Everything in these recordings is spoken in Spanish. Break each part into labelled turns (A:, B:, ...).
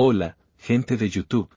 A: Hola, gente de YouTube.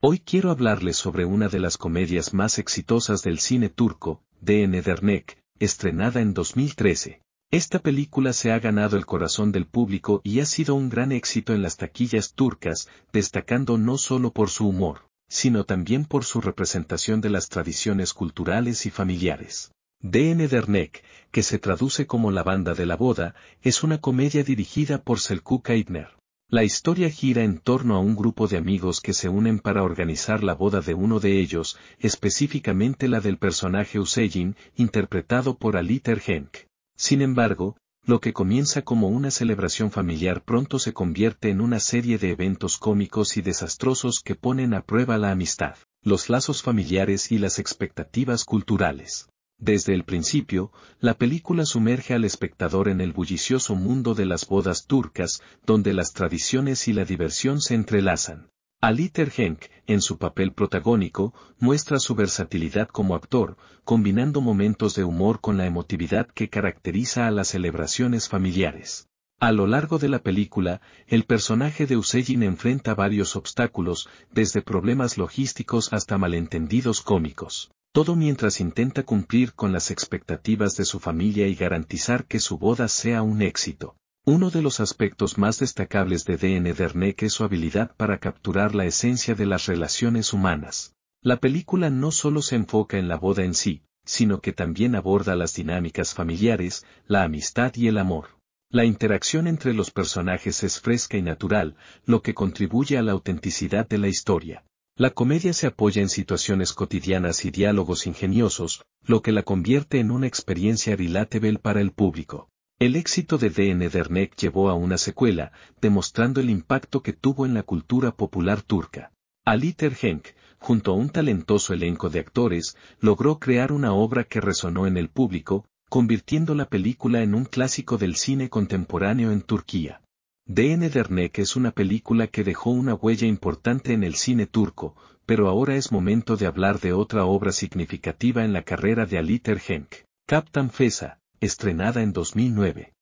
A: Hoy quiero hablarles sobre una de las comedias más exitosas del cine turco, D.N. Dernek, estrenada en 2013. Esta película se ha ganado el corazón del público y ha sido un gran éxito en las taquillas turcas, destacando no solo por su humor, sino también por su representación de las tradiciones culturales y familiares. D.N. Dernek, que se traduce como La banda de la boda, es una comedia dirigida por Selçuk Aydner la historia gira en torno a un grupo de amigos que se unen para organizar la boda de uno de ellos, específicamente la del personaje Usejin, interpretado por Aliter Henk. Sin embargo, lo que comienza como una celebración familiar pronto se convierte en una serie de eventos cómicos y desastrosos que ponen a prueba la amistad, los lazos familiares y las expectativas culturales. Desde el principio, la película sumerge al espectador en el bullicioso mundo de las bodas turcas, donde las tradiciones y la diversión se entrelazan. Aliter Henk, en su papel protagónico, muestra su versatilidad como actor, combinando momentos de humor con la emotividad que caracteriza a las celebraciones familiares. A lo largo de la película, el personaje de Usejin enfrenta varios obstáculos, desde problemas logísticos hasta malentendidos cómicos. Todo mientras intenta cumplir con las expectativas de su familia y garantizar que su boda sea un éxito. Uno de los aspectos más destacables de D.N. Dernek es su habilidad para capturar la esencia de las relaciones humanas. La película no solo se enfoca en la boda en sí, sino que también aborda las dinámicas familiares, la amistad y el amor. La interacción entre los personajes es fresca y natural, lo que contribuye a la autenticidad de la historia. La comedia se apoya en situaciones cotidianas y diálogos ingeniosos, lo que la convierte en una experiencia relatable para el público. El éxito de D.N. Dernek llevó a una secuela, demostrando el impacto que tuvo en la cultura popular turca. Ali Terhenk, junto a un talentoso elenco de actores, logró crear una obra que resonó en el público, convirtiendo la película en un clásico del cine contemporáneo en Turquía. DN Dernek es una película que dejó una huella importante en el cine turco, pero ahora es momento de hablar de otra obra significativa en la carrera de Aliter Henk, Captain Fesa, estrenada en 2009.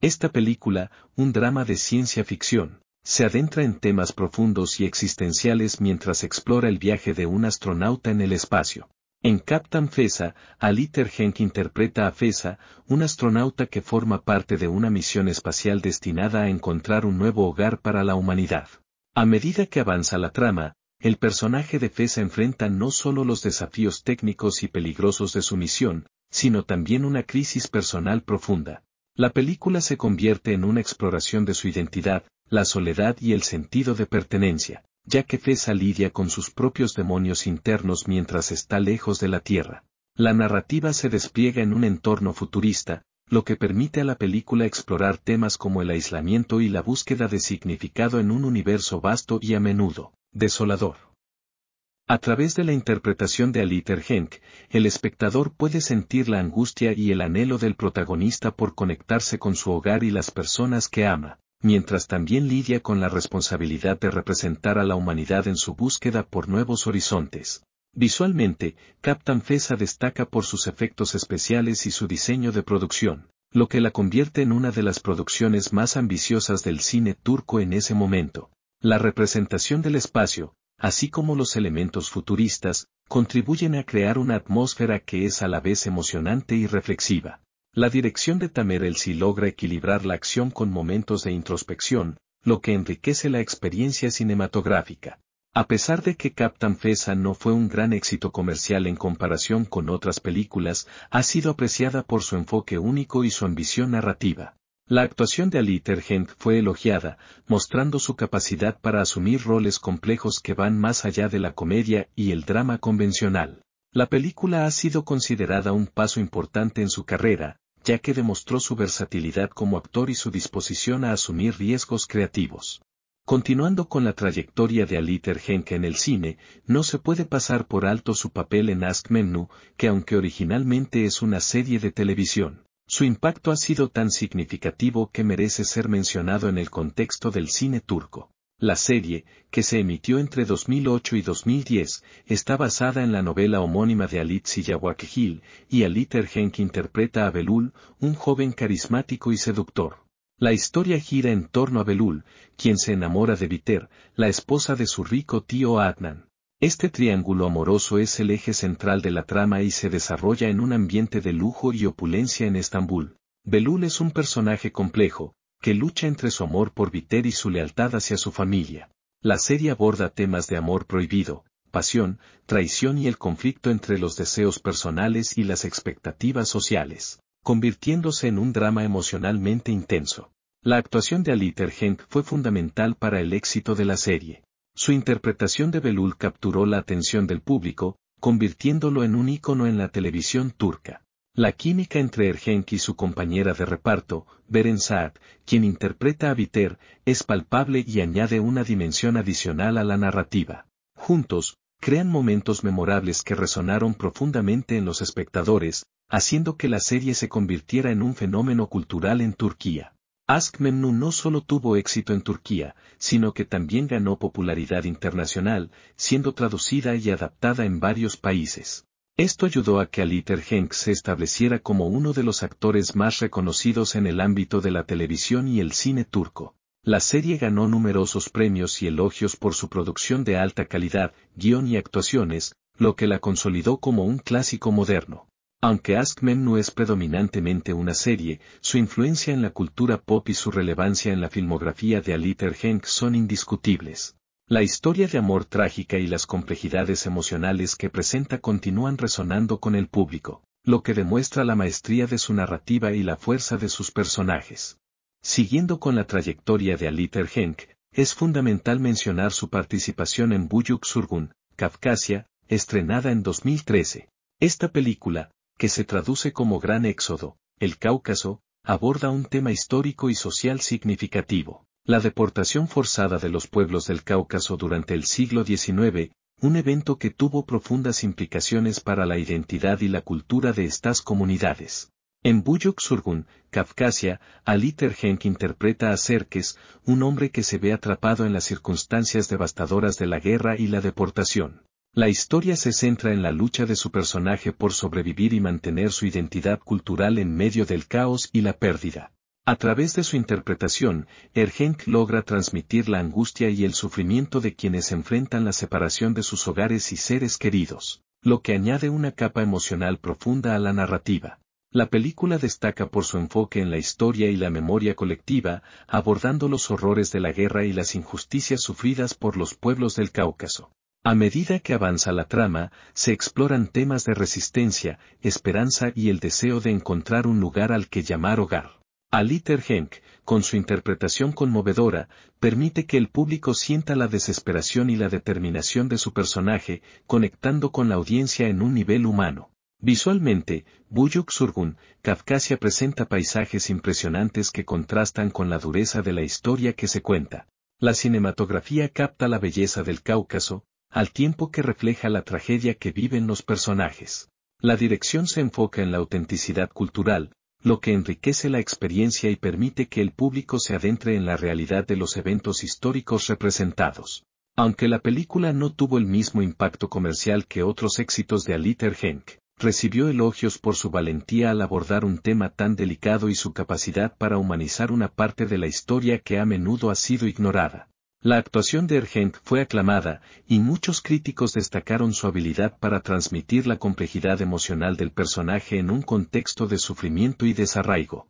A: Esta película, un drama de ciencia ficción, se adentra en temas profundos y existenciales mientras explora el viaje de un astronauta en el espacio. En Captain Fesa, Aliter Henk interpreta a Fesa, un astronauta que forma parte de una misión espacial destinada a encontrar un nuevo hogar para la humanidad. A medida que avanza la trama, el personaje de Fesa enfrenta no solo los desafíos técnicos y peligrosos de su misión, sino también una crisis personal profunda. La película se convierte en una exploración de su identidad, la soledad y el sentido de pertenencia ya que Fesa lidia con sus propios demonios internos mientras está lejos de la Tierra. La narrativa se despliega en un entorno futurista, lo que permite a la película explorar temas como el aislamiento y la búsqueda de significado en un universo vasto y a menudo desolador. A través de la interpretación de Aliter Henk, el espectador puede sentir la angustia y el anhelo del protagonista por conectarse con su hogar y las personas que ama, mientras también lidia con la responsabilidad de representar a la humanidad en su búsqueda por nuevos horizontes. Visualmente, Captain Fesa destaca por sus efectos especiales y su diseño de producción, lo que la convierte en una de las producciones más ambiciosas del cine turco en ese momento. La representación del espacio, así como los elementos futuristas, contribuyen a crear una atmósfera que es a la vez emocionante y reflexiva. La dirección de si logra equilibrar la acción con momentos de introspección, lo que enriquece la experiencia cinematográfica. A pesar de que Captain Fesa no fue un gran éxito comercial en comparación con otras películas, ha sido apreciada por su enfoque único y su ambición narrativa. La actuación de Aliter fue elogiada, mostrando su capacidad para asumir roles complejos que van más allá de la comedia y el drama convencional. La película ha sido considerada un paso importante en su carrera, ya que demostró su versatilidad como actor y su disposición a asumir riesgos creativos. Continuando con la trayectoria de Aliter Tergenke en el cine, no se puede pasar por alto su papel en Ask Menu, que aunque originalmente es una serie de televisión, su impacto ha sido tan significativo que merece ser mencionado en el contexto del cine turco. La serie, que se emitió entre 2008 y 2010, está basada en la novela homónima de Alit Sillawak y Alit Ergen interpreta a Belul, un joven carismático y seductor. La historia gira en torno a Belul, quien se enamora de Viter, la esposa de su rico tío Adnan. Este triángulo amoroso es el eje central de la trama y se desarrolla en un ambiente de lujo y opulencia en Estambul. Belul es un personaje complejo, que lucha entre su amor por Viter y su lealtad hacia su familia. La serie aborda temas de amor prohibido, pasión, traición y el conflicto entre los deseos personales y las expectativas sociales, convirtiéndose en un drama emocionalmente intenso. La actuación de Aliter Henk fue fundamental para el éxito de la serie. Su interpretación de Belul capturó la atención del público, convirtiéndolo en un ícono en la televisión turca. La química entre Ergenk y su compañera de reparto, Beren Saad, quien interpreta a Viter, es palpable y añade una dimensión adicional a la narrativa. Juntos, crean momentos memorables que resonaron profundamente en los espectadores, haciendo que la serie se convirtiera en un fenómeno cultural en Turquía. Ask Memnu no solo tuvo éxito en Turquía, sino que también ganó popularidad internacional, siendo traducida y adaptada en varios países. Esto ayudó a que Aliter Henk se estableciera como uno de los actores más reconocidos en el ámbito de la televisión y el cine turco. La serie ganó numerosos premios y elogios por su producción de alta calidad, guión y actuaciones, lo que la consolidó como un clásico moderno. Aunque Ask no es predominantemente una serie, su influencia en la cultura pop y su relevancia en la filmografía de Aliter Henk son indiscutibles. La historia de amor trágica y las complejidades emocionales que presenta continúan resonando con el público, lo que demuestra la maestría de su narrativa y la fuerza de sus personajes. Siguiendo con la trayectoria de Aliter Henk, es fundamental mencionar su participación en Buyuk Surgun, Kafkasia, estrenada en 2013. Esta película, que se traduce como Gran Éxodo, el Cáucaso, aborda un tema histórico y social significativo. La deportación forzada de los pueblos del Cáucaso durante el siglo XIX, un evento que tuvo profundas implicaciones para la identidad y la cultura de estas comunidades. En Buyuk Surgun, Kafkasia, Ali interpreta a Serkes, un hombre que se ve atrapado en las circunstancias devastadoras de la guerra y la deportación. La historia se centra en la lucha de su personaje por sobrevivir y mantener su identidad cultural en medio del caos y la pérdida. A través de su interpretación, Ergenk logra transmitir la angustia y el sufrimiento de quienes enfrentan la separación de sus hogares y seres queridos, lo que añade una capa emocional profunda a la narrativa. La película destaca por su enfoque en la historia y la memoria colectiva, abordando los horrores de la guerra y las injusticias sufridas por los pueblos del Cáucaso. A medida que avanza la trama, se exploran temas de resistencia, esperanza y el deseo de encontrar un lugar al que llamar hogar. Aliter Henk, con su interpretación conmovedora, permite que el público sienta la desesperación y la determinación de su personaje, conectando con la audiencia en un nivel humano. Visualmente, Buyuk Surgun, Kafkasia presenta paisajes impresionantes que contrastan con la dureza de la historia que se cuenta. La cinematografía capta la belleza del Cáucaso, al tiempo que refleja la tragedia que viven los personajes. La dirección se enfoca en la autenticidad cultural, lo que enriquece la experiencia y permite que el público se adentre en la realidad de los eventos históricos representados. Aunque la película no tuvo el mismo impacto comercial que otros éxitos de Aliter Henk, recibió elogios por su valentía al abordar un tema tan delicado y su capacidad para humanizar una parte de la historia que a menudo ha sido ignorada. La actuación de Ergent fue aclamada, y muchos críticos destacaron su habilidad para transmitir la complejidad emocional del personaje en un contexto de sufrimiento y desarraigo.